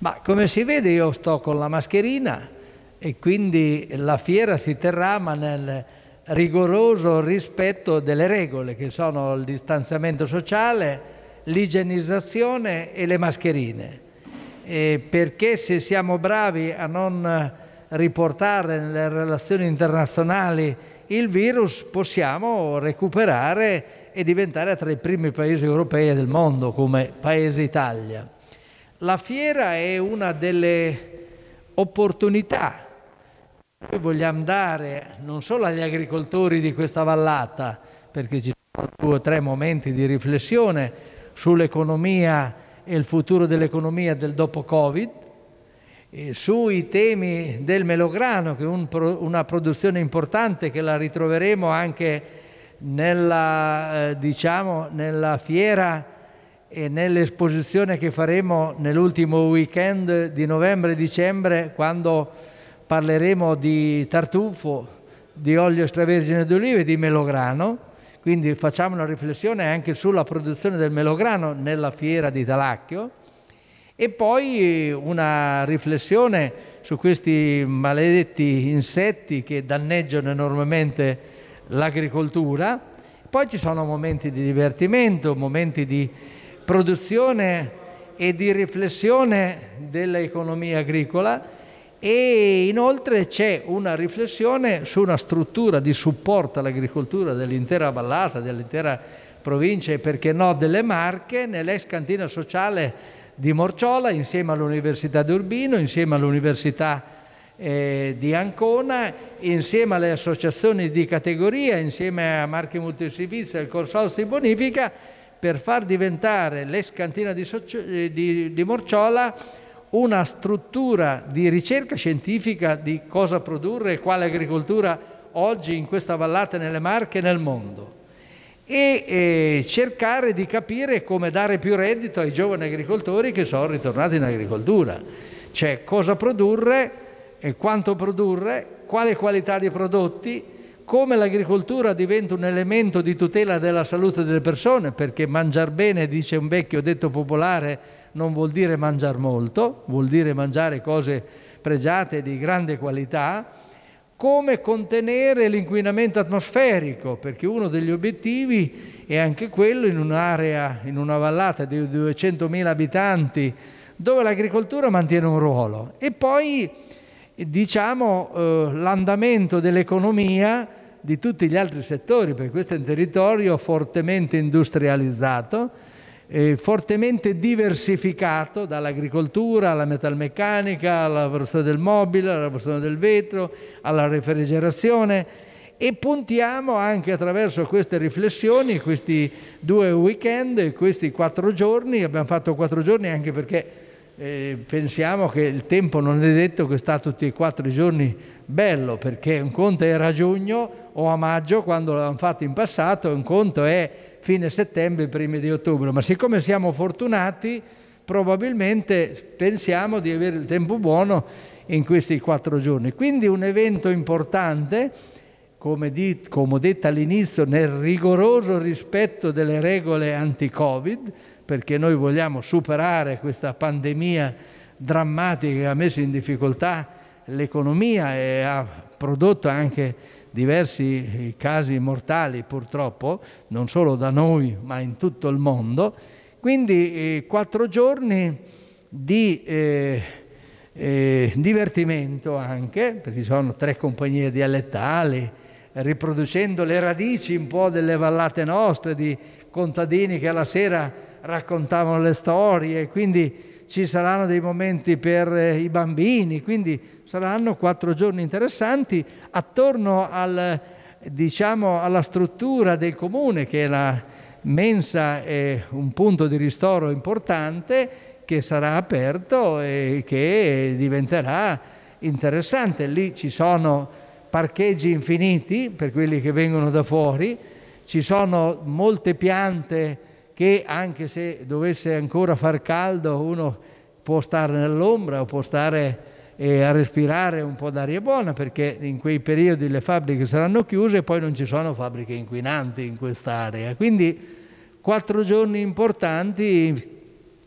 Ma come si vede io sto con la mascherina e quindi la fiera si terrà ma nel rigoroso rispetto delle regole che sono il distanziamento sociale, l'igienizzazione e le mascherine. E perché se siamo bravi a non riportare nelle relazioni internazionali il virus possiamo recuperare e diventare tra i primi paesi europei del mondo come Paese Italia. La fiera è una delle opportunità che vogliamo dare non solo agli agricoltori di questa vallata, perché ci sono due o tre momenti di riflessione sull'economia e il futuro dell'economia del dopo Covid, sui temi del melograno, che è un, una produzione importante che la ritroveremo anche nella, eh, diciamo, nella fiera e nell'esposizione che faremo nell'ultimo weekend di novembre e dicembre quando parleremo di tartufo, di olio extravergine d'oliva e di melograno. Quindi facciamo una riflessione anche sulla produzione del melograno nella fiera di Talacchio e poi una riflessione su questi maledetti insetti che danneggiano enormemente l'agricoltura. Poi ci sono momenti di divertimento, momenti di produzione e di riflessione dell'economia agricola e inoltre c'è una riflessione su una struttura di supporto all'agricoltura dell'intera vallata, dell'intera provincia e perché no delle Marche, nell'ex cantina sociale di Morciola insieme all'Università di Urbino, insieme all'Università eh, di Ancona, insieme alle associazioni di categoria, insieme a Marche Multiservizi e al Consorzio di Bonifica, per far diventare l'escantina di, eh, di, di Morciola una struttura di ricerca scientifica di cosa produrre e quale agricoltura oggi in questa vallata, nelle Marche e nel mondo e eh, cercare di capire come dare più reddito ai giovani agricoltori che sono ritornati in agricoltura, cioè cosa produrre, e quanto produrre, quale qualità di prodotti, come l'agricoltura diventa un elemento di tutela della salute delle persone, perché mangiare bene, dice un vecchio detto popolare, non vuol dire mangiare molto, vuol dire mangiare cose pregiate di grande qualità, come contenere l'inquinamento atmosferico, perché uno degli obiettivi è anche quello in un'area, in una vallata di 200.000 abitanti, dove l'agricoltura mantiene un ruolo. E poi diciamo eh, l'andamento dell'economia di tutti gli altri settori, perché questo è un territorio fortemente industrializzato, fortemente diversificato dall'agricoltura alla metalmeccanica, alla lavorazione del mobile, alla lavorazione del vetro, alla refrigerazione e puntiamo anche attraverso queste riflessioni, questi due weekend, questi quattro giorni, abbiamo fatto quattro giorni anche perché eh, pensiamo che il tempo non è detto che sta tutti e quattro i giorni bello perché un conto era a giugno o a maggio quando l'avevamo fatto in passato, un conto è fine settembre, primi di ottobre, ma siccome siamo fortunati probabilmente pensiamo di avere il tempo buono in questi quattro giorni. Quindi un evento importante, come, di, come ho detto all'inizio, nel rigoroso rispetto delle regole anti-Covid, perché noi vogliamo superare questa pandemia drammatica che ha messo in difficoltà l'economia e ha prodotto anche diversi eh, casi mortali purtroppo, non solo da noi ma in tutto il mondo. Quindi eh, quattro giorni di eh, eh, divertimento anche, perché sono tre compagnie dialettali, riproducendo le radici un po' delle vallate nostre, di contadini che alla sera raccontavano le storie, quindi ci saranno dei momenti per eh, i bambini, quindi saranno quattro giorni interessanti attorno al, diciamo, alla struttura del comune che la mensa è un punto di ristoro importante che sarà aperto e che diventerà interessante. Lì ci sono parcheggi infiniti per quelli che vengono da fuori, ci sono molte piante che anche se dovesse ancora far caldo uno può stare nell'ombra o può stare eh, a respirare un po' d'aria buona perché in quei periodi le fabbriche saranno chiuse e poi non ci sono fabbriche inquinanti in quest'area. Quindi quattro giorni importanti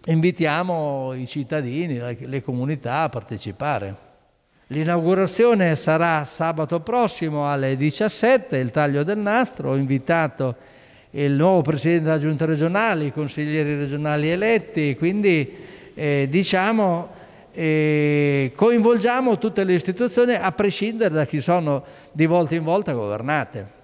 invitiamo i cittadini, le comunità a partecipare. L'inaugurazione sarà sabato prossimo alle 17, il taglio del nastro, ho invitato il nuovo Presidente della Giunta regionale, i consiglieri regionali eletti, quindi eh, diciamo eh, coinvolgiamo tutte le istituzioni a prescindere da chi sono di volta in volta governate.